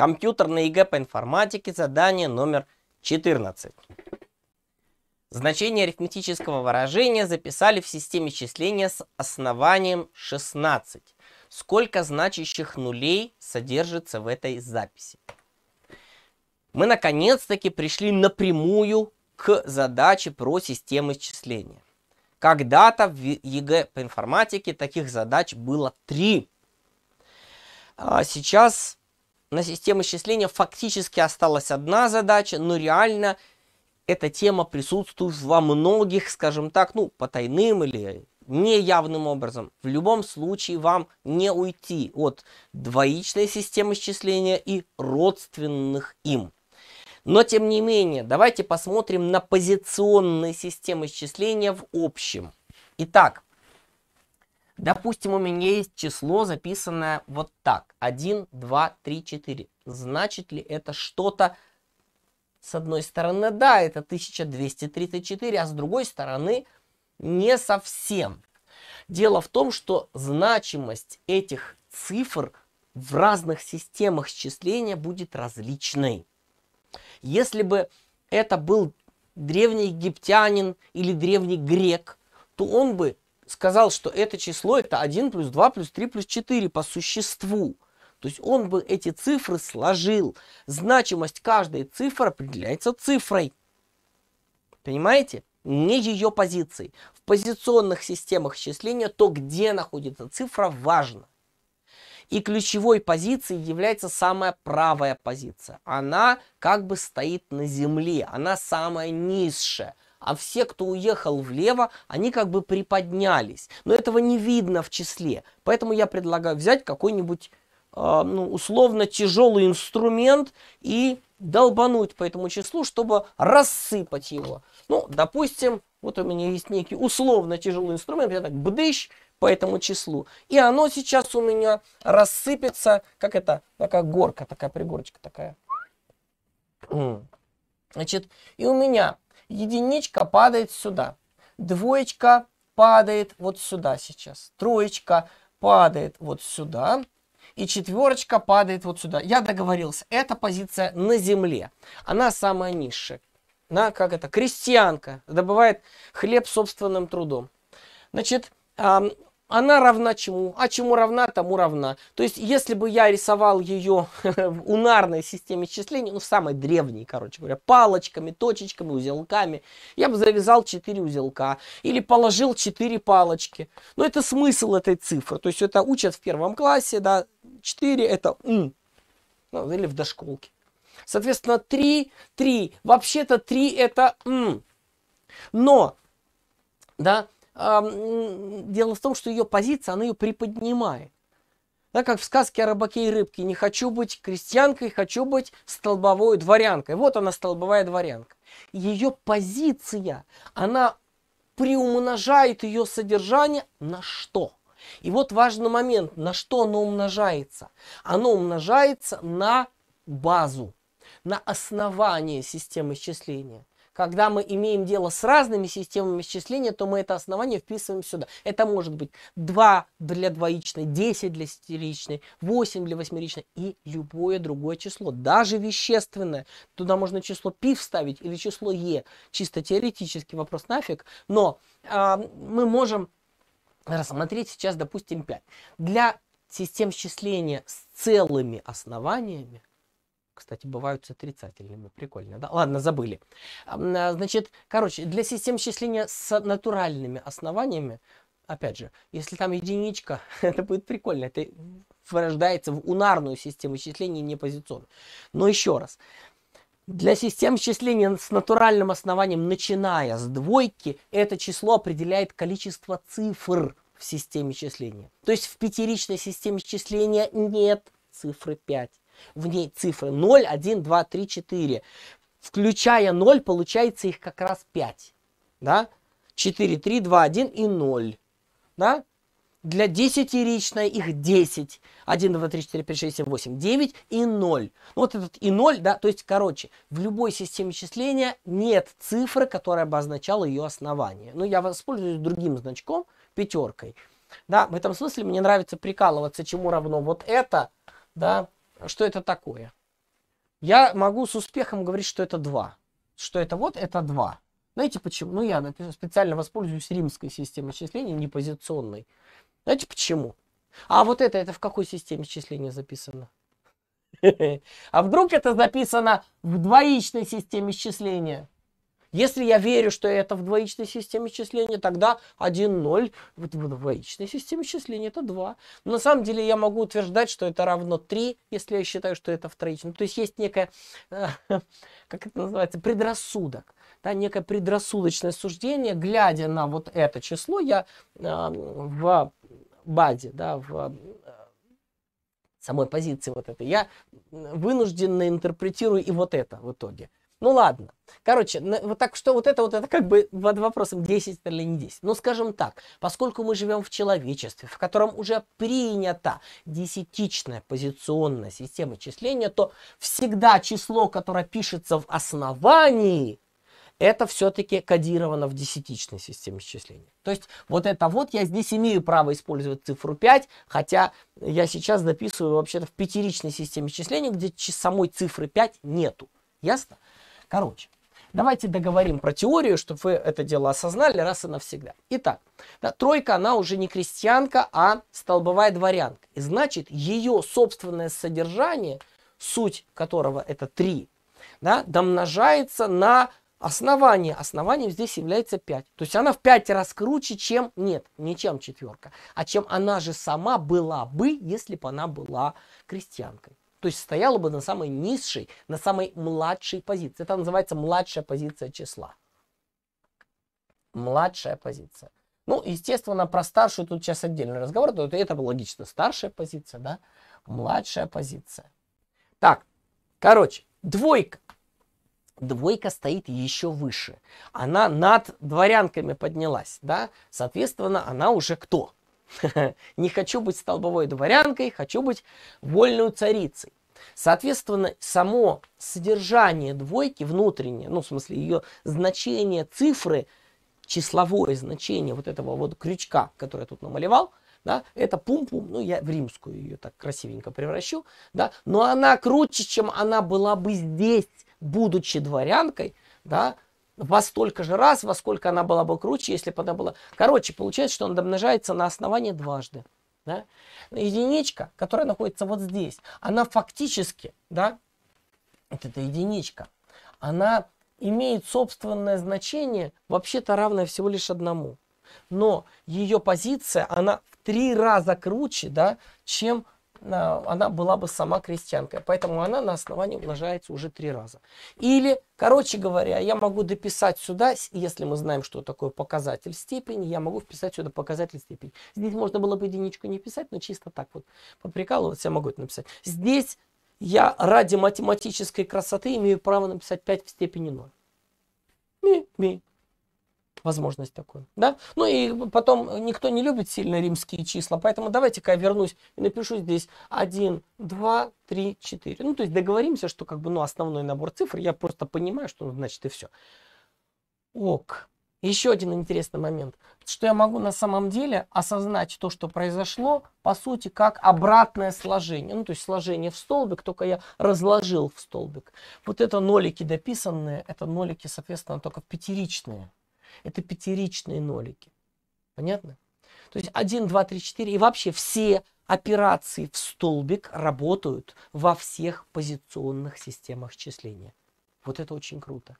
Компьютер на ЕГЭ по информатике, задание номер 14. Значение арифметического выражения записали в системе числения с основанием 16. Сколько значащих нулей содержится в этой записи? Мы наконец-таки пришли напрямую к задаче про системы числения. Когда-то в ЕГЭ по информатике таких задач было три. А сейчас на систему исчисления фактически осталась одна задача, но реально эта тема присутствует во многих, скажем так, ну, потайным или неявным образом. В любом случае вам не уйти от двоичной системы исчисления и родственных им. Но тем не менее, давайте посмотрим на позиционные системы исчисления в общем. Итак, Допустим, у меня есть число, записанное вот так. 1, 2, 3, 4. Значит ли это что-то? С одной стороны, да, это 1234, а с другой стороны, не совсем. Дело в том, что значимость этих цифр в разных системах счисления будет различной. Если бы это был древний египтянин или древний грек, то он бы сказал, что это число это 1 плюс 2 плюс 3 плюс 4 по существу. То есть он бы эти цифры сложил. Значимость каждой цифры определяется цифрой. Понимаете? Не ее позицией. В позиционных системах счисления то, где находится цифра, важно. И ключевой позицией является самая правая позиция. Она как бы стоит на земле, она самая низшая а все, кто уехал влево, они как бы приподнялись. Но этого не видно в числе. Поэтому я предлагаю взять какой-нибудь э, ну, условно тяжелый инструмент и долбануть по этому числу, чтобы рассыпать его. Ну, допустим, вот у меня есть некий условно тяжелый инструмент, я так бдыщ по этому числу. И оно сейчас у меня рассыпется, как это, такая горка, такая пригорочка такая. Значит, и у меня Единичка падает сюда. Двоечка падает вот сюда сейчас. Троечка падает вот сюда. И четверочка падает вот сюда. Я договорился, эта позиция на земле. Она самая низшая. на как это, крестьянка, добывает хлеб собственным трудом. Значит, она равна чему? А чему равна, тому равна. То есть, если бы я рисовал ее в унарной системе числения, ну, самой древней, короче говоря, палочками, точечками, узелками, я бы завязал 4 узелка или положил 4 палочки. Но это смысл этой цифры. То есть, это учат в первом классе, да, 4 это м, ну, или в дошколке. Соответственно, 3, 3, вообще-то 3 это м. Но, да, э, дело в том, что ее позиция, она ее приподнимает. Да, как в сказке о рыбаке и рыбке. Не хочу быть крестьянкой, хочу быть столбовой дворянкой. Вот она, столбовая дворянка. Ее позиция, она приумножает ее содержание на что? И вот важный момент, на что оно умножается. Оно умножается на базу, на основание системы исчисления. Когда мы имеем дело с разными системами исчисления, то мы это основание вписываем сюда. Это может быть 2 для двоичной, 10 для стеричной, 8 для восьмеричной и любое другое число, даже вещественное. Туда можно число π вставить или число е. Чисто теоретический вопрос нафиг. Но э, мы можем рассмотреть сейчас, допустим, 5. Для систем счисления с целыми основаниями кстати, бывают с отрицательными. Прикольно, да? Ладно, забыли. А, значит, короче, для систем счисления с натуральными основаниями, опять же, если там единичка, это будет прикольно. Это вырождается в унарную систему счисления, не позиционную. Но еще раз. Для систем счисления с натуральным основанием, начиная с двойки, это число определяет количество цифр в системе счисления. То есть в пятеричной системе счисления нет цифры 5. В ней цифры 0, 1, 2, 3, 4. Включая 0, получается их как раз 5. Да? 4, 3, 2, 1 и 0. Да? Для десятиричной их 10. 1, 2, 3, 4, 5, 6, 7, 8, 9 и 0. Ну, вот этот и 0, да, то есть, короче, в любой системе числения нет цифры, которая бы означала ее основание. Ну, я воспользуюсь другим значком, пятеркой. Да, в этом смысле мне нравится прикалываться, чему равно вот это, да, что это такое. Я могу с успехом говорить, что это два, Что это вот, это два. Знаете почему? Ну, я специально воспользуюсь римской системой исчисления, не позиционной. Знаете почему? А вот это, это в какой системе исчисления записано? А вдруг это записано в двоичной системе исчисления? Если я верю, что это в двоичной системе числения, тогда 1, 0 в двоичной системе числения это 2. Но на самом деле я могу утверждать, что это равно 3, если я считаю, что это в троичном. То есть есть некое, как это называется, предрассудок. Да, некое предрассудочное суждение, глядя на вот это число, я э, в базе, да, в а, самой позиции вот этой, я вынужденно интерпретирую и вот это в итоге. Ну ладно. Короче, вот так что вот это вот это как бы под вопросом 10 или не 10. Но ну, скажем так, поскольку мы живем в человечестве, в котором уже принята десятичная позиционная система числения, то всегда число, которое пишется в основании, это все-таки кодировано в десятичной системе счисления. То есть вот это вот я здесь имею право использовать цифру 5, хотя я сейчас записываю вообще-то в пятеричной системе счисления, где самой цифры 5 нету. Ясно? Короче, давайте договорим про теорию, чтобы вы это дело осознали раз и навсегда. Итак, да, тройка, она уже не крестьянка, а столбовая дворянка. И значит, ее собственное содержание, суть которого это три, да, домножается на основание. Основанием здесь является 5. То есть она в 5 раз круче, чем, нет, не чем четверка, а чем она же сама была бы, если бы она была крестьянкой то есть стояла бы на самой низшей, на самой младшей позиции. Это называется младшая позиция числа. Младшая позиция. Ну, естественно, про старшую тут сейчас отдельный разговор, но это было логично. Старшая позиция, да? Младшая позиция. Так, короче, двойка. Двойка стоит еще выше. Она над дворянками поднялась, да? Соответственно, она уже кто? Не хочу быть столбовой дворянкой, хочу быть вольной царицей. Соответственно, само содержание двойки внутреннее, ну, в смысле, ее значение цифры, числовое значение вот этого вот крючка, который я тут намалевал, да, это пум-пум, ну, я в римскую ее так красивенько превращу, да, но она круче, чем она была бы здесь, будучи дворянкой, да, во столько же раз, во сколько она была бы круче, если бы она была... Короче, получается, что он домножается на основании дважды. Да? Единичка, которая находится вот здесь, она фактически, да, вот эта единичка, она имеет собственное значение, вообще-то равное всего лишь одному. Но ее позиция, она в три раза круче, да, чем она была бы сама крестьянкой. Поэтому она на основании умножается уже три раза. Или, короче говоря, я могу дописать сюда, если мы знаем, что такое показатель степени, я могу вписать сюда показатель степени. Здесь можно было бы единичку не писать, но чисто так вот поприкалываться я могу это написать. Здесь я ради математической красоты имею право написать 5 в степени 0. Ми, ми, возможность такую. Да? Ну и потом э, никто не любит сильно римские числа, поэтому давайте-ка я вернусь и напишу здесь 1, 2, 3, 4. Ну то есть договоримся, что как бы ну, основной набор цифр, я просто понимаю, что ну, значит и все. Ок. Еще один интересный момент, что я могу на самом деле осознать то, что произошло, по сути, как обратное сложение. Ну, то есть сложение в столбик, только я разложил в столбик. Вот это нолики дописанные, это нолики, соответственно, только пятеричные. Это пятеричные нолики. Понятно? То есть 1, 2, 3, 4. И вообще все операции в столбик работают во всех позиционных системах счисления. Вот это очень круто.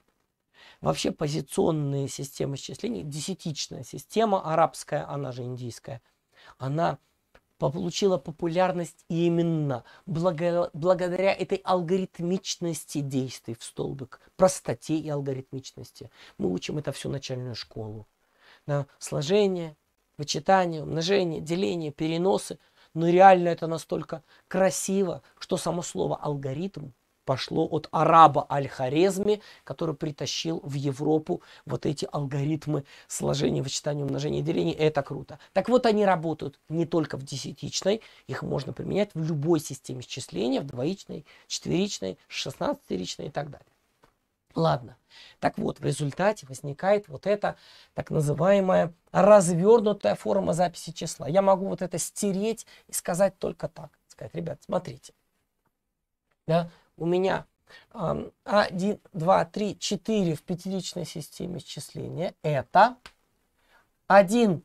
Вообще позиционные системы счисления, десятичная система арабская, она же индийская, она получила популярность именно благодаря этой алгоритмичности действий в столбик, простоте и алгоритмичности. Мы учим это всю начальную школу. На сложение, вычитание, умножение, деление, переносы. Но реально это настолько красиво, что само слово алгоритм пошло от араба Аль-Харезми, который притащил в Европу вот эти алгоритмы сложения, вычитания, умножения и деления. Это круто. Так вот, они работают не только в десятичной, их можно применять в любой системе счисления, в двоичной, четверичной, шестнадцатеричной и так далее. Ладно. Так вот, в результате возникает вот эта так называемая развернутая форма записи числа. Я могу вот это стереть и сказать только так. Сказать, ребят, смотрите. Да, у меня 1, 2, 3, 4 в пятеричной системе исчисления это 1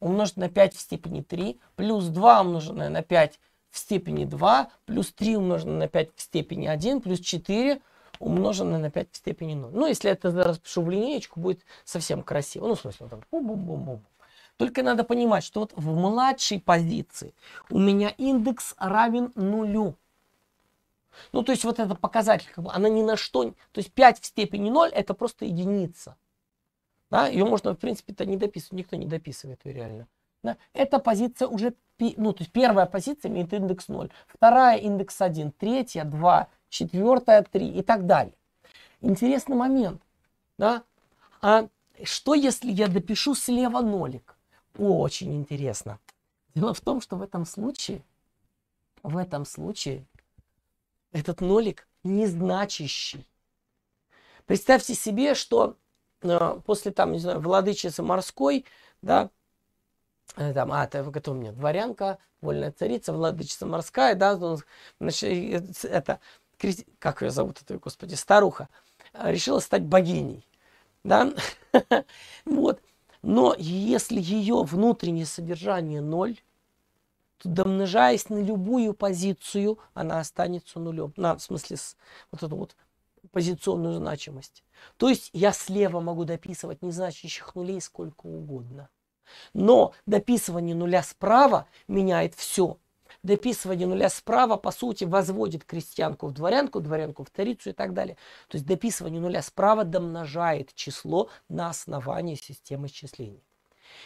умножить на 5 в степени 3 плюс 2 умноженное на 5 в степени 2 плюс 3 умноженное на 5 в степени 1 плюс 4 умноженное на 5 в степени 0. Ну, если я это распишу в линеечку, будет совсем красиво. Ну, в смысле, там бум-бум-бум-бум. Только надо понимать, что вот в младшей позиции у меня индекс равен нулю. Ну, то есть вот этот показатель, как бы, она ни на что, то есть 5 в степени 0 это просто единица. Да? Ее можно, в принципе-то, не дописывать, никто не дописывает ее реально. Да? Эта позиция уже, ну, то есть первая позиция имеет индекс 0, вторая индекс 1, третья 2, четвертая 3 и так далее. Интересный момент. Да? А что если я допишу слева нолик? Очень интересно. Дело в том, что в этом случае, в этом случае этот нолик незначащий. Представьте себе, что э, после там, не знаю, владычицы морской, да, э, там, а, это, кто у меня, дворянка, вольная царица, владычица морская, да, значит, это, как ее зовут, это, господи, старуха, решила стать богиней, да, вот, но если ее внутреннее содержание ноль, домножаясь на любую позицию, она останется нулем. На, в смысле, вот эту вот позиционную значимость. То есть я слева могу дописывать незначащих нулей сколько угодно. Но дописывание нуля справа меняет все. Дописывание нуля справа, по сути, возводит крестьянку в дворянку, дворянку в тарицу и так далее. То есть дописывание нуля справа домножает число на основании системы исчисления.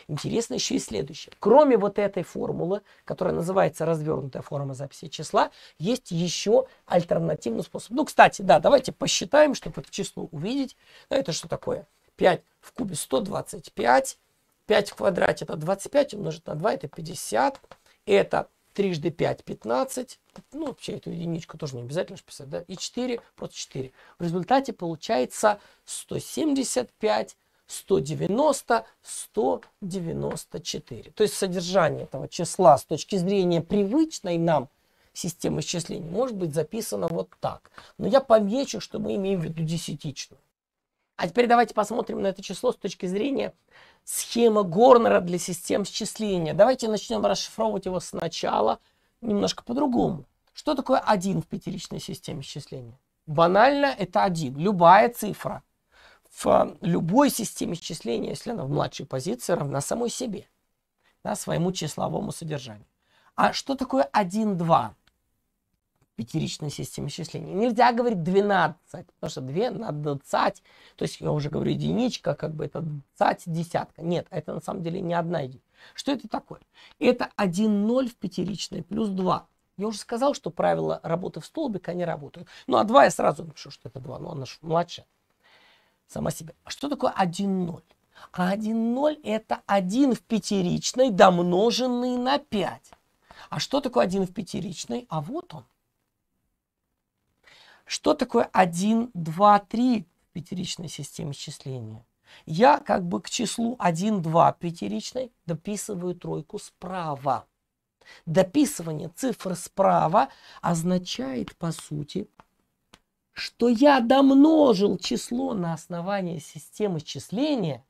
Интересно еще и следующее. Кроме вот этой формулы, которая называется развернутая форма записи числа, есть еще альтернативный способ. Ну, кстати, да, давайте посчитаем, чтобы это число увидеть. Ну, это что такое? 5 в кубе 125. 5 в квадрате это 25 умножить на 2 это 50. Это трижды 5, 15. Ну, вообще эту единичку тоже не обязательно писать, да? И 4, просто 4. В результате получается 175 190, 194. То есть содержание этого числа с точки зрения привычной нам системы исчислений может быть записано вот так. Но я помечу, что мы имеем в виду десятичную. А теперь давайте посмотрим на это число с точки зрения схемы Горнера для систем счисления. Давайте начнем расшифровывать его сначала немножко по-другому. Что такое один в пятеричной системе счисления? Банально это один. Любая цифра в а, любой системе счисления, если она в младшей позиции, равна самой себе, да, своему числовому содержанию. А что такое 1, 2 в пятеричной системе счисления? Нельзя говорить 12, потому что 2 на 20, то есть я уже говорю единичка, как бы это 20, десятка. Нет, это на самом деле не одна единица. Что это такое? Это 1, 0 в пятеричной плюс 2. Я уже сказал, что правила работы в столбик, они работают. Ну, а 2 я сразу напишу, что это 2, но она же младшая сама себе. А что такое 1,0? А 1,0 это 1 в пятеричной, домноженный на 5. А что такое 1 в пятеричной? А вот он. Что такое 1, 2, 3 в пятеричной системе счисления? Я как бы к числу 1, 2 пятеричной дописываю тройку справа. Дописывание цифр справа означает, по сути, что я домножил число на основании системы счисления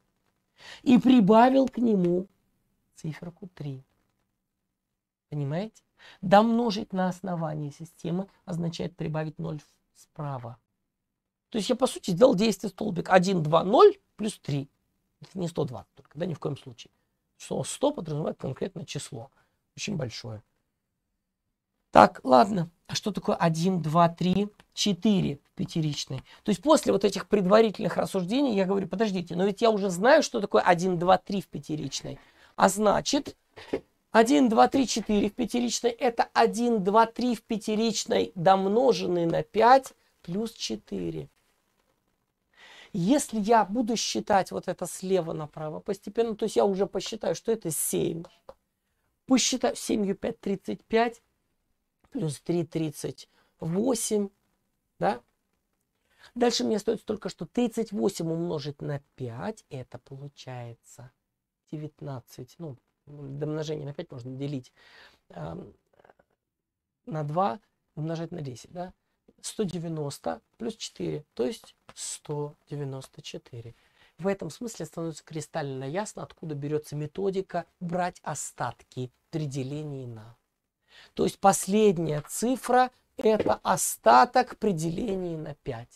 и прибавил к нему циферку 3. Понимаете? Домножить на основании системы означает прибавить 0 справа. То есть я, по сути, сделал действие столбик 1, 2, 0 плюс 3. Это не 120 только, да, ни в коем случае. Слово 100 подразумевает конкретное число, очень большое. Так, ладно. А что такое 1, 2, 3, 4 пятеричный? То есть после вот этих предварительных рассуждений я говорю, подождите, но ведь я уже знаю, что такое 1, 2, 3 в пятеричной. А значит, 1, 2, 3, 4 в пятеричной – это 1, 2, 3 в пятеричной, домноженный на 5 плюс 4. Если я буду считать вот это слева направо постепенно, то есть я уже посчитаю, что это 7. Посчитаю 7 5, 35 плюс 3, 38, да? Дальше мне остается только что 38 умножить на 5, это получается 19. Ну, до умножения на 5 можно делить. Э, на 2 умножать на 10, да? 190 плюс 4, то есть 194. В этом смысле становится кристально ясно, откуда берется методика брать остатки при делении на то есть последняя цифра – это остаток при делении на 5.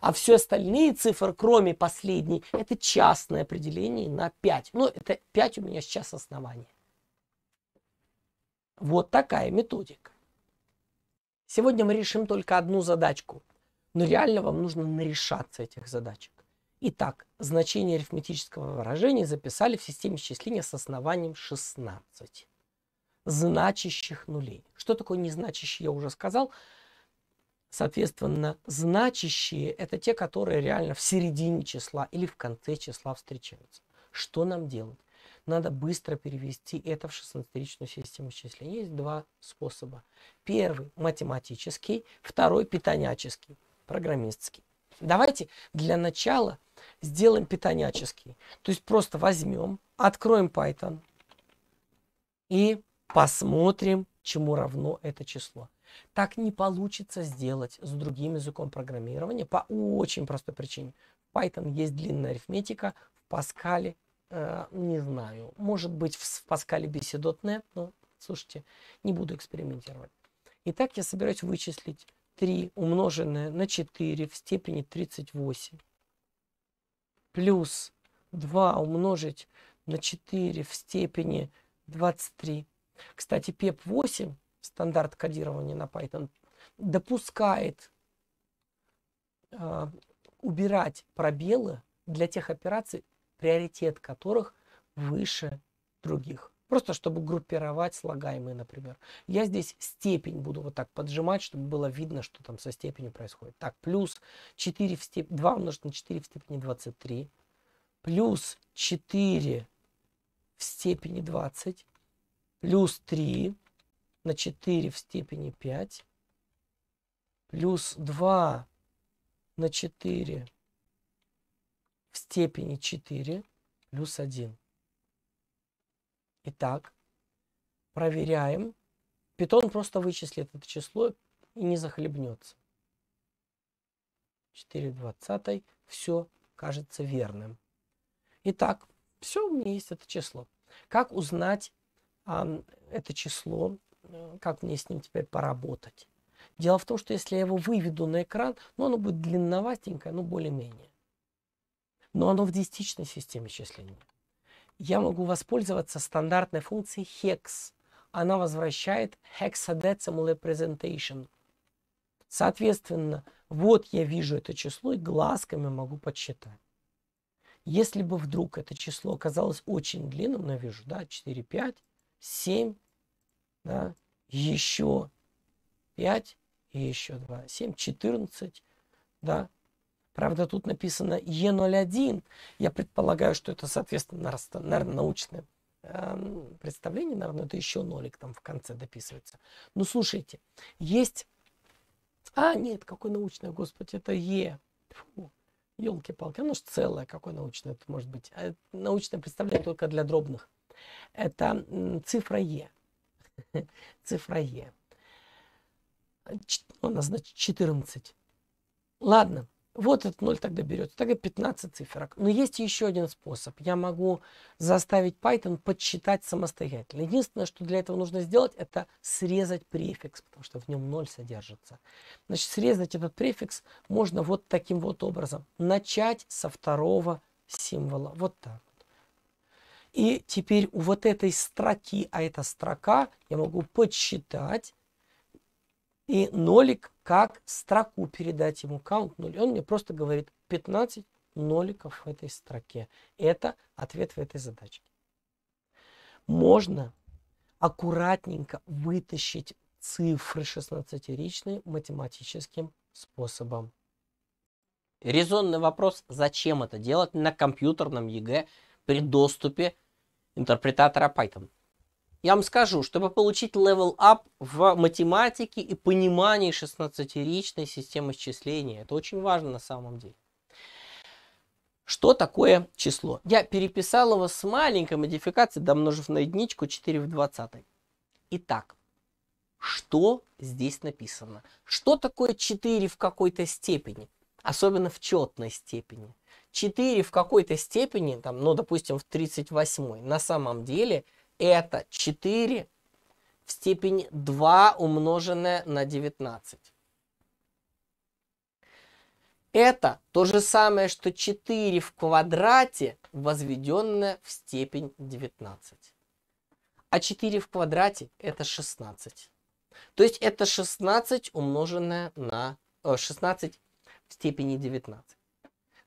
А все остальные цифры, кроме последней, это частное определение на 5. Ну, это 5 у меня сейчас основание. Вот такая методика. Сегодня мы решим только одну задачку. Но реально вам нужно нарешаться этих задачек. Итак, значение арифметического выражения записали в системе счисления с основанием 16 значащих нулей. Что такое незначащие, я уже сказал. Соответственно, значащие – это те, которые реально в середине числа или в конце числа встречаются. Что нам делать? Надо быстро перевести это в 16-ричную систему числения. Есть два способа. Первый – математический, второй – питаняческий, программистский. Давайте для начала сделаем питаняческий. То есть просто возьмем, откроем Python и Посмотрим, чему равно это число. Так не получится сделать с другим языком программирования по очень простой причине. В Python есть длинная арифметика, в Pascal э, не знаю. Может быть в Pascal BC.NET, но слушайте, не буду экспериментировать. Итак, я собираюсь вычислить 3 умноженное на 4 в степени 38 плюс 2 умножить на 4 в степени 23 кстати, PEP-8, стандарт кодирования на Python, допускает э, убирать пробелы для тех операций, приоритет которых выше других. Просто чтобы группировать слагаемые, например. Я здесь степень буду вот так поджимать, чтобы было видно, что там со степенью происходит. Так, плюс 4 в степ... 2 умножить на 4 в степени 23. Плюс 4 в степени 20 плюс 3 на 4 в степени 5, плюс 2 на 4 в степени 4 плюс 1. Итак, проверяем. Питон просто вычислит это число и не захлебнется. 4 двадцатой. Все кажется верным. Итак, все у меня есть это число. Как узнать а это число, э, как мне с ним теперь поработать. Дело в том, что если я его выведу на экран, ну, оно будет длинноватенькое, но ну, более-менее. Но оно в десятичной системе числения. Я могу воспользоваться стандартной функцией hex. Она возвращает hexadecimal representation. Соответственно, вот я вижу это число и глазками могу подсчитать. Если бы вдруг это число оказалось очень длинным, я вижу, да, 4, 5, 7, да, еще 5 и еще 2. 7, 14, да. Правда, тут написано Е01. Я предполагаю, что это, соответственно, наверное, научное эм, представление. Наверное, это еще нолик там в конце дописывается. Ну, слушайте, есть... А, нет, какой научный, господи, это Е. Фу, елки-палки, оно же целое, какое научное это может быть. А научное представление только для дробных это цифра Е. Цифра Е. Ну, она значит 14. Ладно, вот этот ноль тогда берется. Тогда 15 циферок. Но есть еще один способ. Я могу заставить Python подсчитать самостоятельно. Единственное, что для этого нужно сделать, это срезать префикс, потому что в нем 0 содержится. Значит, срезать этот префикс можно вот таким вот образом. Начать со второго символа. Вот так. И теперь у вот этой строки, а эта строка, я могу подсчитать и нолик как строку передать ему count 0. Он мне просто говорит 15 ноликов в этой строке. Это ответ в этой задачке. Можно аккуратненько вытащить цифры 16-ричные математическим способом. Резонный вопрос, зачем это делать на компьютерном ЕГЭ при доступе интерпретатора Python. Я вам скажу, чтобы получить level up в математике и понимании 16-ричной системы счисления, это очень важно на самом деле. Что такое число? Я переписал его с маленькой модификацией, домножив на единичку 4 в 20. Итак, что здесь написано? Что такое 4 в какой-то степени? Особенно в четной степени. 4 в какой-то степени, там, ну, допустим, в 38, на самом деле это 4 в степени 2 умноженное на 19. Это то же самое, что 4 в квадрате, возведенное в степень 19. А 4 в квадрате это 16. То есть это 16 умноженное на... 16 э, в степени 19.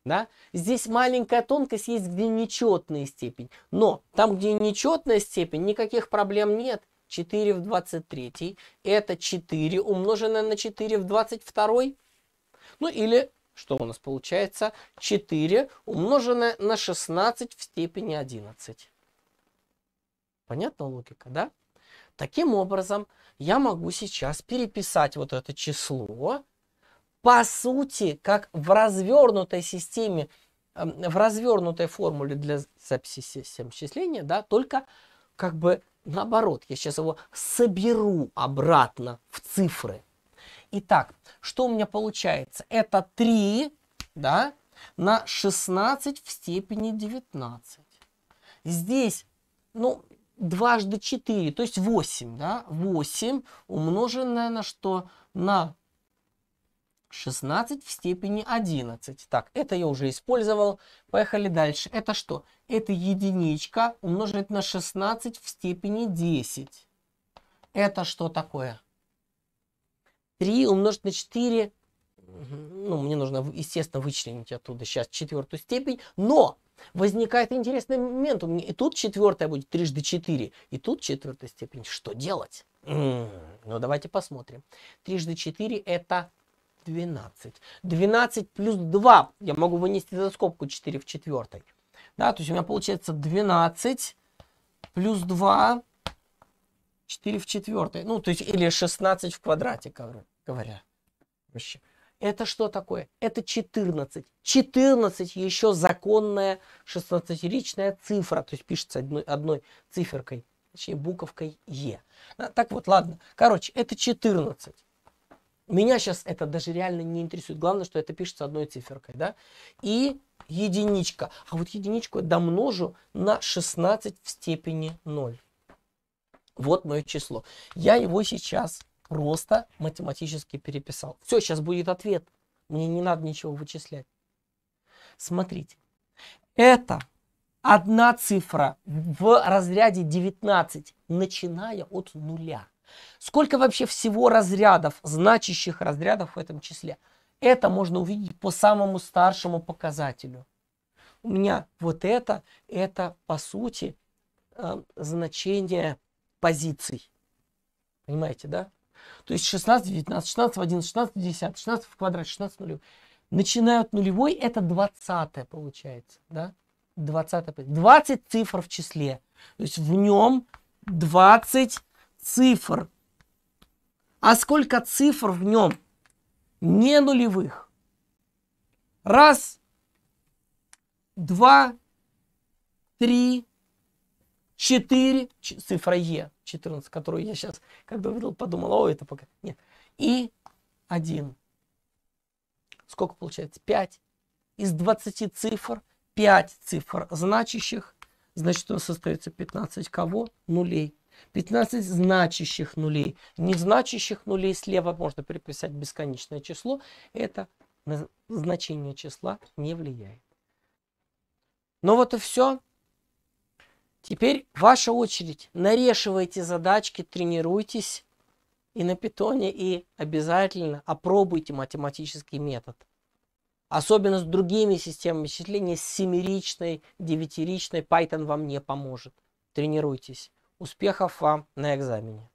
Да? Здесь маленькая тонкость есть, где нечетная степень. Но там, где нечетная степень, никаких проблем нет. 4 в 23 это 4 умноженное на 4 в 22. Ну или что у нас получается? 4 умноженное на 16 в степени 11. Понятна логика, да? Таким образом, я могу сейчас переписать вот это число по сути, как в развернутой системе, эм, в развернутой формуле для записи систем счисления, да, только как бы наоборот. Я сейчас его соберу обратно в цифры. Итак, что у меня получается? Это 3 да, на 16 в степени 19. Здесь, ну, дважды 4, то есть 8, да, 8 умноженное на что? На 16 в степени 11. Так, это я уже использовал. Поехали дальше. Это что? Это единичка умножить на 16 в степени 10. Это что такое? 3 умножить на 4. Ну, мне нужно, естественно, вычленить оттуда сейчас четвертую степень. Но возникает интересный момент. У меня и тут четвертая будет трижды 4. И тут четвертая степень. Что делать? Ну, давайте посмотрим. Трижды 4 это 12. 12 плюс 2 я могу вынести за скобку 4 в четвертой. Да, то есть у меня получается 12 плюс 2, 4 в четвертой. Ну, то есть или 16 в квадрате, говоря. Вообще. Это что такое? Это 14. 14 еще законная 16-ричная цифра. То есть пишется одной, одной циферкой, точнее буковкой Е. Так вот, ладно. Короче, это 14. Меня сейчас это даже реально не интересует. Главное, что это пишется одной циферкой, да? И единичка. А вот единичку я домножу на 16 в степени 0. Вот мое число. Я его сейчас просто математически переписал. Все, сейчас будет ответ. Мне не надо ничего вычислять. Смотрите. Это одна цифра в разряде 19, начиная от нуля. Сколько вообще всего разрядов, значащих разрядов в этом числе? Это можно увидеть по самому старшему показателю. У меня вот это, это по сути э, значение позиций. Понимаете, да? То есть 16, 19, 16, 11, 16, 10, 16 в квадрате, 16 нулевой. Начиная от нулевой, это 20 получается, да? 20, 20 цифр в числе. То есть в нем 20 цифр. А сколько цифр в нем? Не нулевых. Раз, два, три, четыре, цифра Е, 14, которую я сейчас, когда увидел, подумал, о, это пока, нет. И один. Сколько получается? Пять. Из 20 цифр – 5 цифр значащих, значит, у нас остается 15 кого? Нулей. 15 значащих нулей. Не значащих нулей слева можно переписать бесконечное число. Это на значение числа не влияет. Ну вот и все. Теперь ваша очередь. Нарешивайте задачки, тренируйтесь и на питоне, и обязательно опробуйте математический метод. Особенно с другими системами счисления, с семеричной, девятиричной Python вам не поможет. Тренируйтесь. Успехов вам на экзамене.